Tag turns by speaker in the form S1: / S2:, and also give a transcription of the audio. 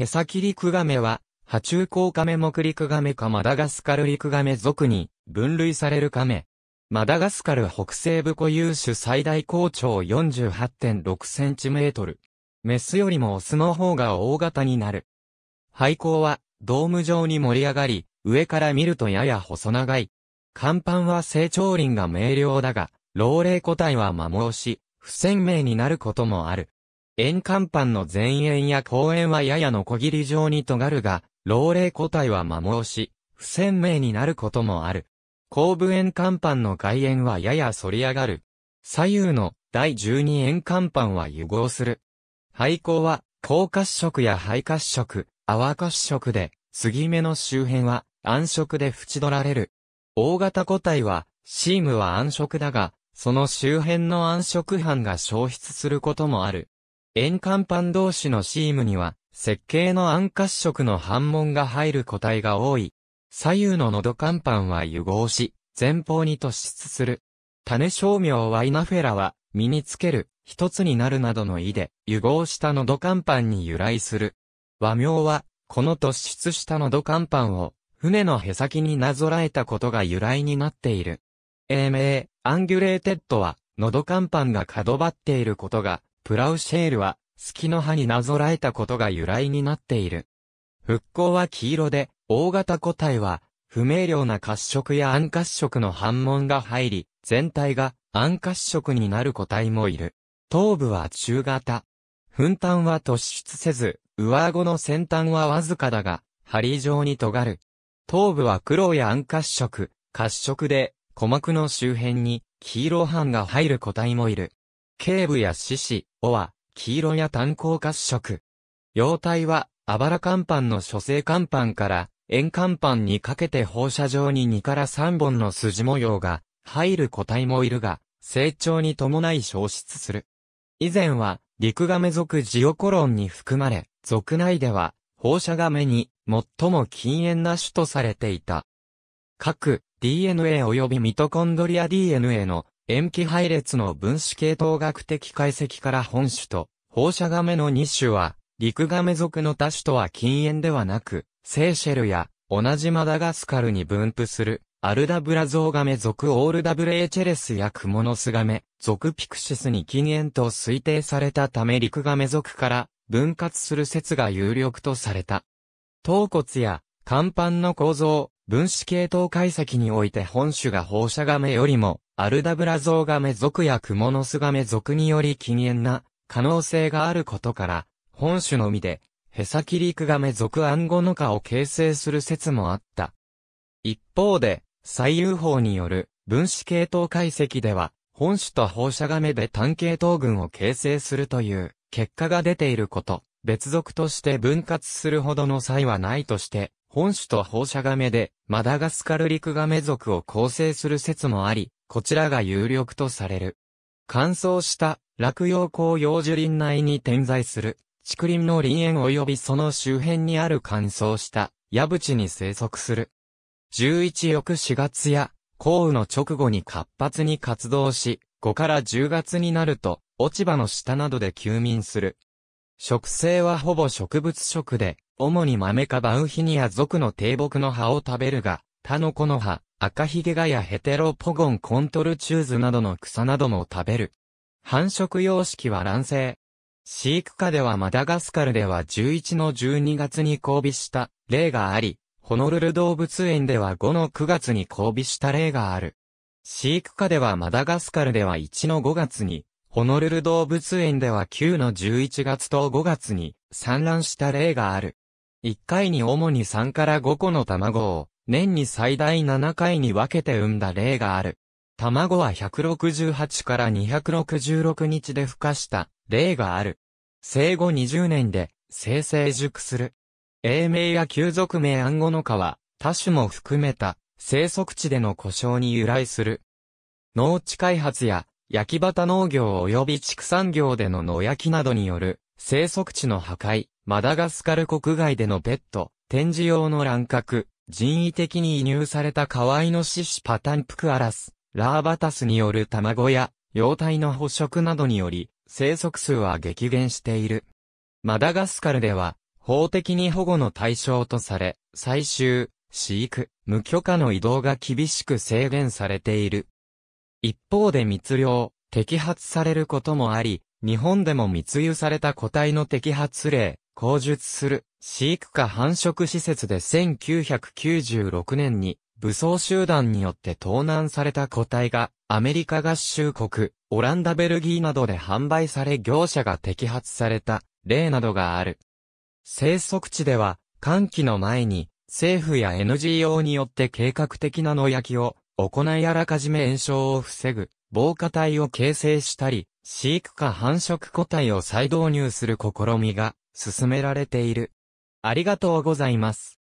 S1: ヘサキリクガメは、爬虫港カメ目陸ガメかマダガスカル陸ガメ属に分類されるカメ。マダガスカル北西部固有種最大高長 48.6cm。メスよりもオスの方が大型になる。廃校はドーム状に盛り上がり、上から見るとやや細長い。甲板は成長輪が明瞭だが、老齢個体は摩耗し、不鮮明になることもある。円甲板の前縁や後縁はややのこぎり状に尖るが、老齢個体は摩耗し、不鮮明になることもある。後部円甲板の外縁はやや反り上がる。左右の第十二円甲板は融合する。廃校は、高褐色や肺褐色、泡褐色で、杉目の周辺は暗色で縁取られる。大型個体は、シームは暗色だが、その周辺の暗色斑が消失することもある。円環板同士のシームには、設計の暗褐色の反紋が入る個体が多い。左右の喉乾板は融合し、前方に突出する。種商名はイナフェラは、身につける、一つになるなどの意で、融合した喉乾板に由来する。和名は、この突出した喉乾板を、船のへさきになぞらえたことが由来になっている。英名、アンギュレーテッドは、喉乾板が角張っていることが、プラウシェールは、月の葉になぞらえたことが由来になっている。復興は黄色で、大型個体は、不明瞭な褐色や暗褐色の反紋が入り、全体が暗褐色になる個体もいる。頭部は中型。粉炭は突出せず、上顎の先端はわずかだが、針状に尖る。頭部は黒や暗褐色、褐色で、鼓膜の周辺に黄色斑が入る個体もいる。頸部や四肢、尾は、黄色や炭鉱褐色。様体は、あばら甲板の諸星甲板から、円甲板にかけて放射状に2から3本の筋模様が、入る個体もいるが、成長に伴い消失する。以前は、陸亀属ジオコロンに含まれ、族内では、放射亀に、最も禁煙な種とされていた。各 DNA 及びミトコンドリア DNA の塩基配列の分子系統学的解析から本種と、放射ガメの2種は、陸ガメ属の他種とは禁煙ではなく、セーシェルや、同じマダガスカルに分布する、アルダブラゾウガメ属オールダブレーチェレスやクモノスガメ、属ピクシスに禁煙と推定されたため陸ガメ属から分割する説が有力とされた。頭骨や、甲板の構造、分子系統解析において本種が放射ガメよりもアルダブラゾウガメ族やクモノスガメ族により禁煙な可能性があることから、本種のみで、ヘサキリクガメ族アンゴノカを形成する説もあった。一方で、最有法による分子系統解析では、本種と放射ガメで単系統群を形成するという結果が出ていること、別属として分割するほどの際はないとして、本種と放射ガメでマダガスカルリクガメ族を構成する説もあり、こちらが有力とされる。乾燥した落葉紅葉樹林内に点在する竹林の林園及びその周辺にある乾燥した矢淵に生息する。11翌4月や降雨の直後に活発に活動し、5から10月になると落ち葉の下などで休眠する。植生はほぼ植物食で、主に豆かバウヒニア属の低木の葉を食べるが、タノコの葉、赤ヒゲガやヘテロポゴンコントルチューズなどの草なども食べる。繁殖様式は卵生。飼育下ではマダガスカルでは11の12月に交尾した例があり、ホノルル動物園では5の9月に交尾した例がある。飼育下ではマダガスカルでは1の5月に、ホノルル動物園では9の11月と5月に産卵した例がある。1回に主に3から5個の卵を年に最大7回に分けて産んだ例がある。卵は168から266日で孵化した例がある。生後20年で生成熟する。英名や旧俗名暗号の科は多種も含めた生息地での故障に由来する。農地開発や焼き畑農業及び畜産業での野焼きなどによる生息地の破壊、マダガスカル国外でのペット、展示用の乱獲、人為的に移入された河合の獅子パタンプクアラス、ラーバタスによる卵や、幼体の捕食などにより、生息数は激減している。マダガスカルでは、法的に保護の対象とされ、採集、飼育、無許可の移動が厳しく制限されている。一方で密漁、摘発されることもあり、日本でも密輸された個体の摘発例、工述する飼育下繁殖施設で1996年に武装集団によって盗難された個体がアメリカ合衆国、オランダベルギーなどで販売され業者が摘発された例などがある。生息地では寒気の前に政府や NGO によって計画的な野焼きを行いあらかじめ炎症を防ぐ防火体を形成したり、飼育下繁殖個体を再導入する試みが進められている。ありがとうございます。